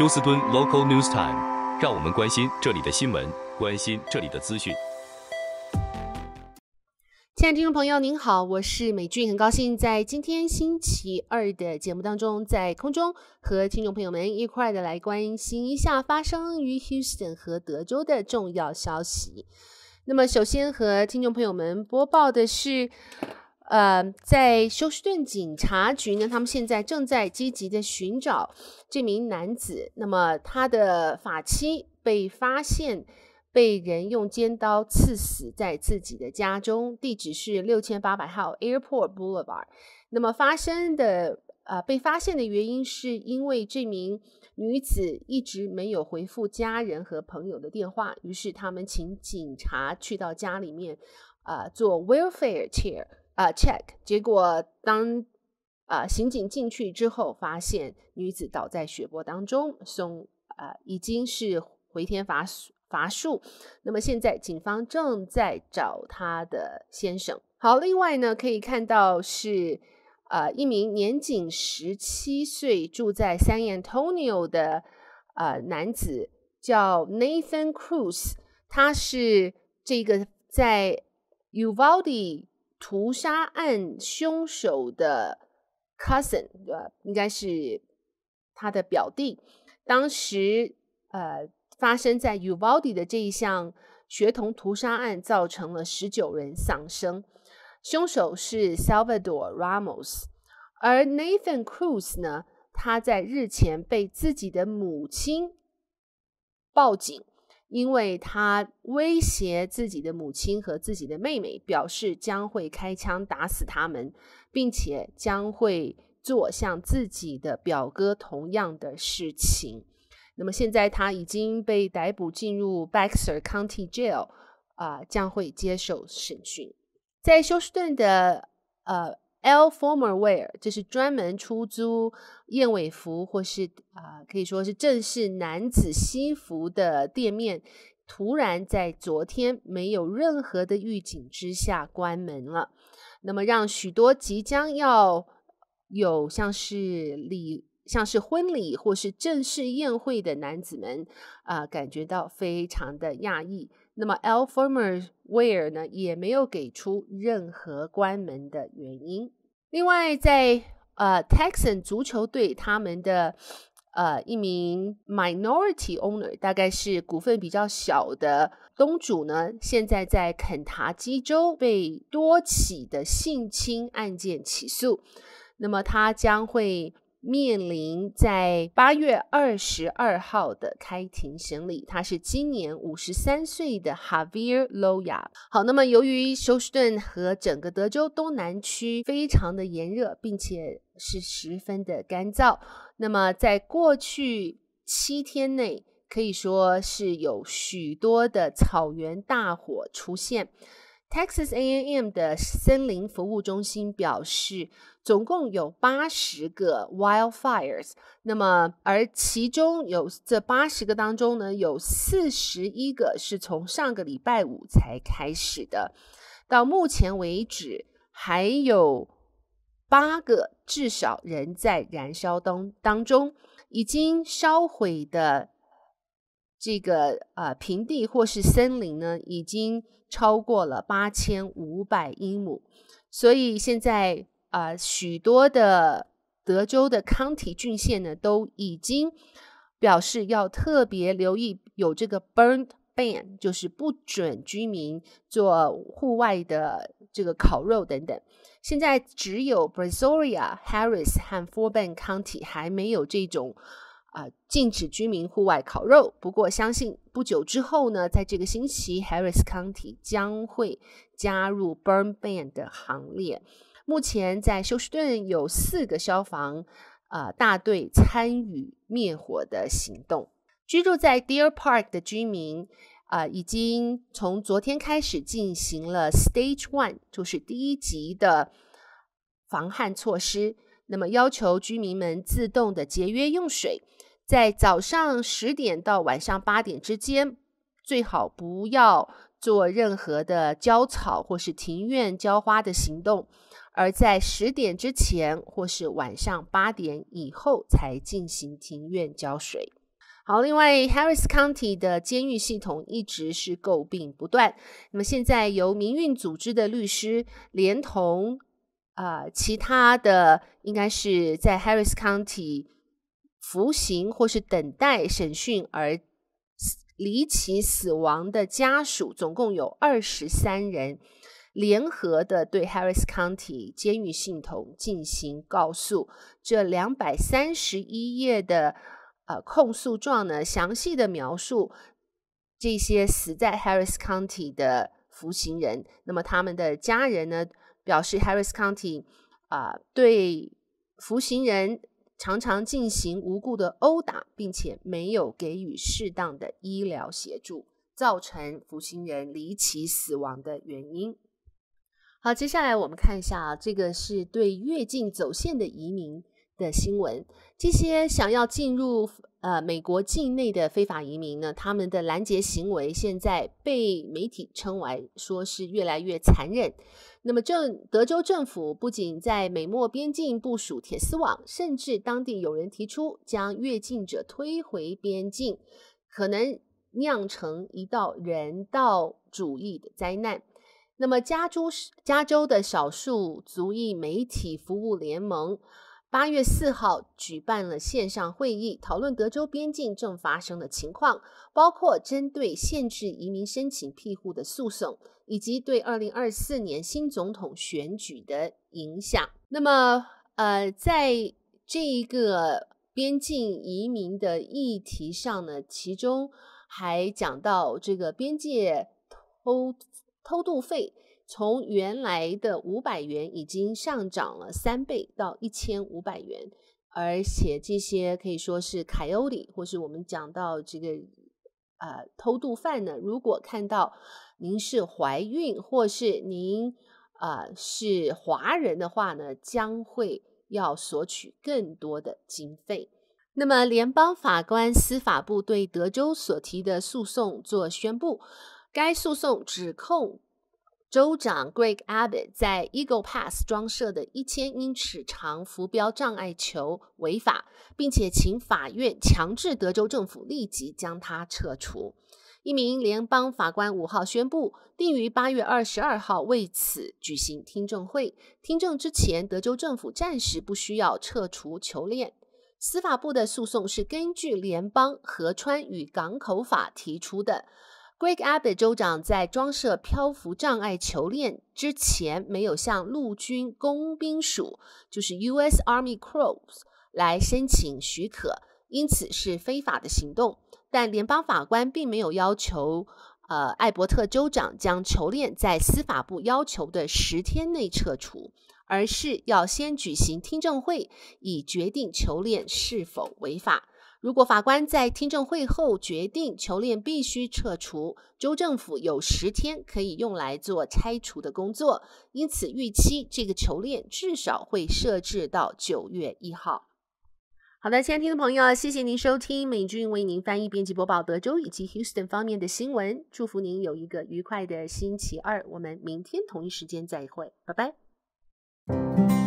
休斯敦 Local News Time，让我们关心这里的新闻，关心这里的资讯。亲爱的听众朋友，您好，我是美俊，很高兴在今天星期二的节目当中，在空中和听众朋友们一块的来关心一下发生于 Houston 和德州的重要消息。那么，首先和听众朋友们播报的是。呃，在休斯顿警察局呢，他们现在正在积极的寻找这名男子。那么，他的法妻被发现被人用尖刀刺死在自己的家中，地址是六千八百号 Airport Boulevard。那么，发生的呃被发现的原因是因为这名女子一直没有回复家人和朋友的电话，于是他们请警察去到家里面啊做 welfare c h e i r 啊，check！结果当啊，刑警进去之后，发现女子倒在血泊当中，送啊，已经是回天乏乏术。那么现在，警方正在找他的先生。好，另外呢，可以看到是啊，一名年仅十七岁、住在 San Antonio 的啊男子叫 Nathan Cruz，他是这个在 Uvalde。屠杀案凶手的 cousin 对吧？应该是他的表弟。当时呃，发生在 Uvalde 的这一项学童屠杀案，造成了十九人丧生。凶手是 Salvador Ramos，而 Nathan Cruz 呢，他在日前被自己的母亲报警。因为他威胁自己的母亲和自己的妹妹，表示将会开枪打死他们，并且将会做像自己的表哥同样的事情。那么现在他已经被逮捕，进入 b a x t e r County Jail，啊，将会接受审讯，在休斯顿的呃。L Formerwear，这是专门出租燕尾服或是啊，可以说是正式男子西服的店面，突然在昨天没有任何的预警之下关门了。那么，让许多即将要有像是礼、像是婚礼或是正式宴会的男子们啊，感觉到非常的讶异。那么，Al Famer w a r e 呢也没有给出任何关门的原因。另外，在呃，Texan 足球队他们的呃一名 Minority Owner，大概是股份比较小的东主呢，现在在肯塔基州被多起的性侵案件起诉，那么他将会。面临在八月二十二号的开庭审理，他是今年五十三岁的 Javier Loa。好，那么由于休斯顿和整个德州东南区非常的炎热，并且是十分的干燥，那么在过去七天内，可以说是有许多的草原大火出现。Texas A&M 的森林服务中心表示，总共有八十个 wildfires。那么，而其中有这八十个当中呢，有四十一个是从上个礼拜五才开始的。到目前为止，还有八个至少仍在燃烧当当中，已经烧毁的。这个呃平地或是森林呢，已经超过了八千五百英亩。所以现在啊，许多的德州的康体郡县呢，都已经表示要特别留意有这个 b u r n ban，就是不准居民做户外的这个烤肉等等。现在只有 Brazoria、Harris 和 Fort Bend County 还没有这种。啊，禁止居民户外烤肉。不过，相信不久之后呢，在这个星期，Harris County 将会加入 burn ban 的行列。目前，在休斯顿有四个消防呃大队参与灭火的行动。居住在 Deer Park 的居民啊，已经从昨天开始进行了 Stage One，就是第一级的防旱措施。那么要求居民们自动的节约用水，在早上十点到晚上八点之间，最好不要做任何的浇草或是庭院浇花的行动，而在十点之前或是晚上八点以后才进行庭院浇水。好，另外，Harris County 的监狱系统一直是诟病不断，那么现在由民运组织的律师连同。啊，其他的应该是在 Harris County 服刑或是等待审讯而离奇死亡的家属，总共有二十三人，联合的对 Harris County 监狱系统进行告诉。这两百三十一页的呃控诉状呢，详细的描述这些死在 Harris County 的服刑人，那么他们的家人呢？表示 Harris County 啊，对服刑人常常进行无故的殴打，并且没有给予适当的医疗协助，造成服刑人离奇死亡的原因。好，接下来我们看一下这个是对越境走线的移民的新闻，这些想要进入。呃，美国境内的非法移民呢，他们的拦截行为现在被媒体称为说是越来越残忍。那么，政德州政府不仅在美墨边境部署铁丝网，甚至当地有人提出将越境者推回边境，可能酿成一道人道主义的灾难。那么，加州加州的少数族裔媒体服务联盟。八月四号举办了线上会议，讨论德州边境正发生的情况，包括针对限制移民申请庇护的诉讼，以及对二零二四年新总统选举的影响。那么，呃，在这一个边境移民的议题上呢，其中还讲到这个边界偷偷渡费。从原来的五百元已经上涨了三倍到一千五百元，而且这些可以说是凯欧里或是我们讲到这个呃偷渡犯呢，如果看到您是怀孕或是您啊是华人的话呢，将会要索取更多的经费。那么联邦法官司法部对德州所提的诉讼做宣布，该诉讼指控。州长 Greg Abbott 在 Eagle Pass 装设的一千英尺长浮标障碍球违法，并且请法院强制德州政府立即将它撤除。一名联邦法官五号宣布，定于八月二十二号为此举行听证会。听证之前，德州政府暂时不需要撤除球链。司法部的诉讼是根据联邦河川与港口法提出的。Greg Abbott 州长在装设漂浮障碍球链之前，没有向陆军工兵署（就是 U.S. Army Corps） 来申请许可，因此是非法的行动。但联邦法官并没有要求，呃，艾伯特州长将球链在司法部要求的十天内撤除，而是要先举行听证会，以决定球链是否违法。如果法官在听证会后决定囚链必须撤除，州政府有十天可以用来做拆除的工作，因此预期这个囚链至少会设置到九月一号。好的，亲爱的听众朋友，谢谢您收听美军为您翻译、编辑、播报德州以及 Houston 方面的新闻。祝福您有一个愉快的星期二，我们明天同一时间再会，拜拜。